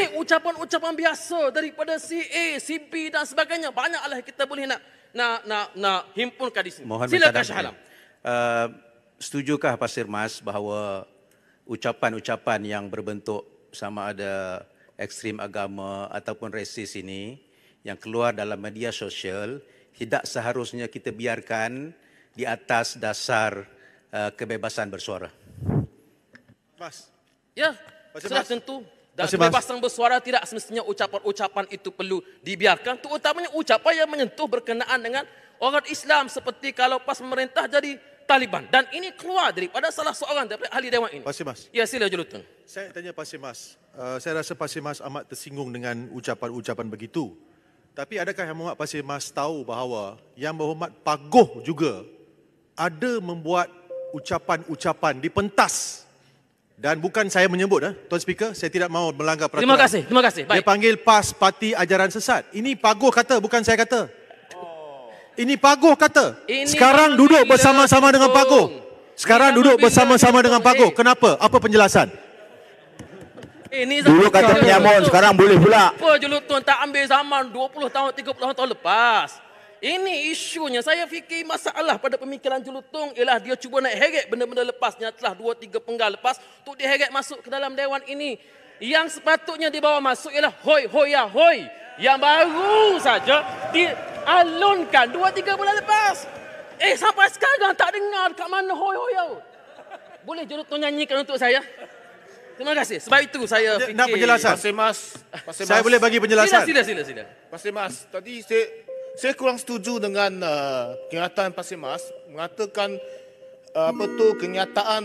ambil ucapan-ucapan biasa daripada si A, si B dan sebagainya. Banyaklah kita boleh nak nak nak, nak himpunkan di sini. Mohon Silakan Syahalam. Uh, eh, setujukah Pasir Mas bahawa ucapan-ucapan yang berbentuk sama ada ekstrim agama ataupun resis ini yang keluar dalam media sosial tidak seharusnya kita biarkan di atas dasar uh, kebebasan bersuara. Mas. Ya, sudah tentu. Dan kebebasan bersuara tidak semestinya ucapan-ucapan itu perlu dibiarkan. Terutamanya ucapan yang menyentuh berkenaan dengan orang Islam. Seperti kalau pas pemerintah jadi Taliban. Dan ini keluar daripada salah seorang daripada ahli dewan ini. Pasir Mas. Ya, sila Jolotun. Saya tanya Pasir Mas. Uh, saya rasa Pasir Mas amat tersinggung dengan ucapan-ucapan begitu. Tapi adakah yang membuat Pasir Mas tahu bahawa yang berhormat pagoh juga ada membuat ucapan-ucapan di pentas dan bukan saya menyebut, eh, Tuan Speaker, saya tidak mahu melanggar peraturan. Terima kasih, terima kasih. Baik. Dia panggil PAS Parti Ajaran Sesat. Ini Paguh kata, bukan saya kata. Oh. Ini Paguh kata. Sekarang duduk bersama-sama dengan Paguh. Sekarang duduk bersama-sama dengan Paguh. Kenapa? Apa penjelasan? Ini Dulu kata penyamun, sekarang boleh pula. Apa tuan tak ambil zaman 20 tahun, 30 tahun, tahun lepas? Ini isunya. Saya fikir masalah pada pemikiran Julutung ialah dia cuba nak heret benda-benda lepasnya telah dua tiga penggal lepas untuk diheret masuk ke dalam dewan ini. Yang sepatutnya dibawa masuk ialah hoi hoi ya hoi. Yang baru saja dialunkan dua tiga bulan lepas. Eh sampai sekarang tak dengar kat mana hoi hoi ya. Boleh Julutung nyanyikan untuk saya? Terima kasih. Sebab itu saya fikir... Nak penjelasan? Pasir Mas. Pasir mas. Saya boleh bagi penjelasan? Sila, sila, sila. sila. Pasir Mas. Tadi saya saya kurang setuju dengan uh, kenyataan Pasir Mas mengatakan uh, apa tu kenyataan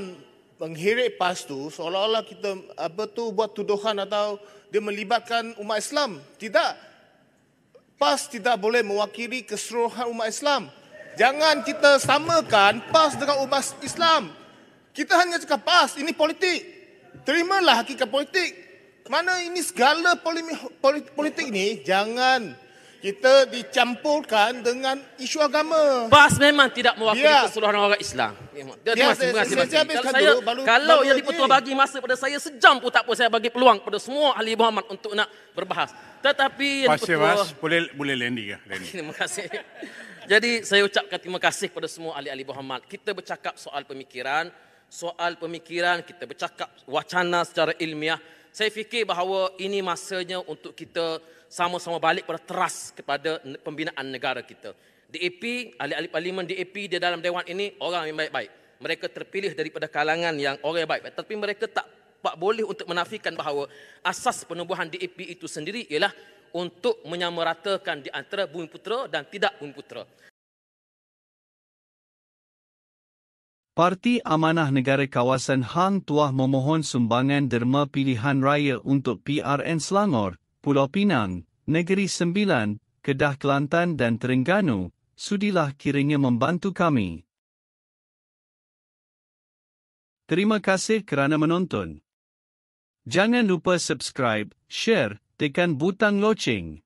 menghirit PAS tu seolah-olah kita apa tu buat tuduhan atau dia melibatkan umat Islam. Tidak. PAS tidak boleh mewakili keseluruhan umat Islam. Jangan kita samakan PAS dengan umat Islam. Kita hanya cakap PAS, ini politik. Terimalah hakikat politik. Mana ini segala politik ini, jangan kita dicampurkan dengan isu agama. Bas memang tidak mewakili ya. keseluruhan orang Islam. Ya, dia, dia, ya, dia masih terima kasih. Kalau saya, dulu, baru, kalau baru yang dipertua bagi masa pada saya sejam pun tak apa saya bagi peluang pada semua ahli Muhammad untuk nak berbahas. Tetapi yang Pasir dipertua Bas, boleh boleh landing ke? Landing. Terima kasih. Jadi saya ucapkan terima kasih kepada semua ahli-ahli Muhammad. Kita bercakap soal pemikiran, soal pemikiran, kita bercakap wacana secara ilmiah. Saya fikir bahawa ini masanya untuk kita sama-sama balik pada teras kepada pembinaan negara kita. DAP, ahli-ahli parlimen DAP di dalam dewan ini orang yang baik-baik. Mereka terpilih daripada kalangan yang orang yang baik-baik. Tapi mereka tak, tak boleh untuk menafikan bahawa asas penubuhan DAP itu sendiri ialah untuk menyamaratakan di antara bumi putera dan tidak bumi putera. Parti Amanah Negara Kawasan Hang Tuah memohon sumbangan derma pilihan raya untuk PRN Selangor Pulau Pinang, Negeri Sembilan, Kedah Kelantan dan Terengganu, sudilah kiranya membantu kami. Terima kasih kerana menonton. Jangan lupa subscribe, share, tekan butang loceng.